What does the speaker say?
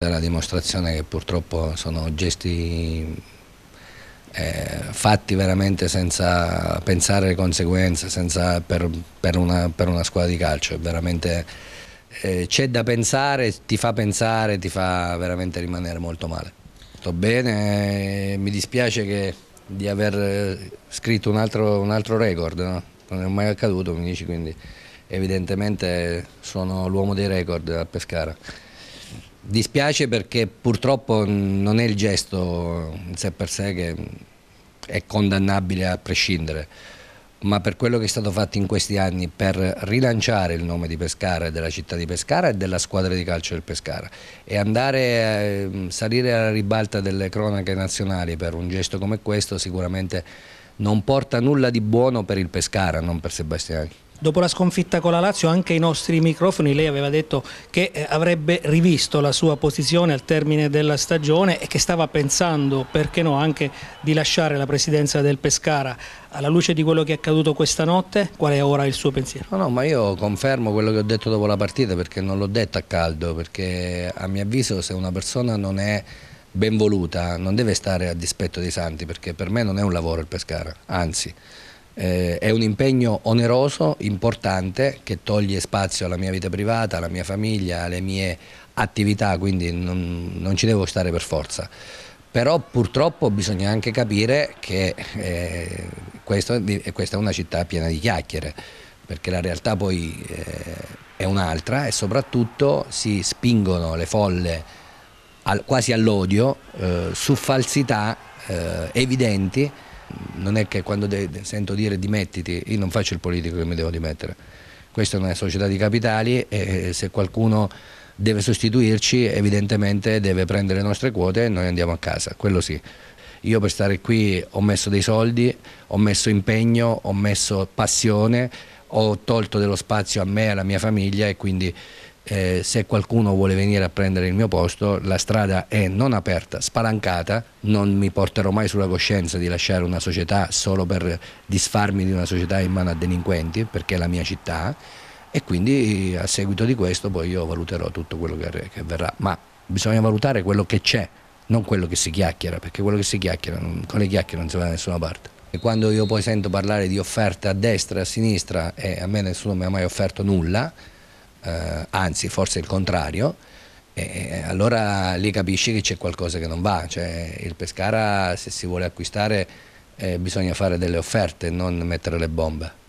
È la dimostrazione che purtroppo sono gesti eh, fatti veramente senza pensare alle conseguenze, senza per, per, una, per, una, squadra di calcio. Eh, c'è da pensare, ti fa pensare, ti fa veramente rimanere molto male. Sto bene, eh, mi dispiace che, di aver eh, scritto un altro, un altro record, no? non è mai accaduto, mi dici, quindi evidentemente sono l'uomo dei record a Pescara. Dispiace perché purtroppo non è il gesto in sé per sé che è condannabile a prescindere, ma per quello che è stato fatto in questi anni per rilanciare il nome di Pescara e della città di Pescara e della squadra di calcio del Pescara e andare a ehm, salire alla ribalta delle cronache nazionali per un gesto come questo sicuramente non porta nulla di buono per il Pescara, non per Sebastiani. Dopo la sconfitta con la Lazio anche ai nostri microfoni lei aveva detto che eh, avrebbe rivisto la sua posizione al termine della stagione e che stava pensando, perché no, anche di lasciare la presidenza del Pescara. Alla luce di quello che è accaduto questa notte, qual è ora il suo pensiero? No, no ma io confermo quello che ho detto dopo la partita perché non l'ho detto a caldo, perché a mio avviso se una persona non è ben voluta non deve stare a dispetto dei santi perché per me non è un lavoro il Pescara, anzi eh, è un impegno oneroso, importante, che toglie spazio alla mia vita privata, alla mia famiglia, alle mie attività, quindi non, non ci devo stare per forza. Però purtroppo bisogna anche capire che eh, questo, questa è una città piena di chiacchiere, perché la realtà poi eh, è un'altra e soprattutto si spingono le folle al, quasi all'odio eh, su falsità eh, evidenti non è che quando sento dire dimettiti, io non faccio il politico che mi devo dimettere. Questa è una società di capitali e se qualcuno deve sostituirci evidentemente deve prendere le nostre quote e noi andiamo a casa, quello sì. Io per stare qui ho messo dei soldi, ho messo impegno, ho messo passione, ho tolto dello spazio a me e alla mia famiglia e quindi eh, se qualcuno vuole venire a prendere il mio posto la strada è non aperta, spalancata, non mi porterò mai sulla coscienza di lasciare una società solo per disfarmi di una società in mano a delinquenti, perché è la mia città e quindi a seguito di questo poi io valuterò tutto quello che, che verrà, ma bisogna valutare quello che c'è, non quello che si chiacchiera, perché quello che si chiacchiera, non, con le chiacchiere non si va da nessuna parte. E quando io poi sento parlare di offerte a destra e a sinistra, e eh, a me nessuno mi ha mai offerto nulla, eh, anzi forse il contrario, eh, allora lì capisci che c'è qualcosa che non va, cioè, il Pescara se si vuole acquistare eh, bisogna fare delle offerte, non mettere le bombe.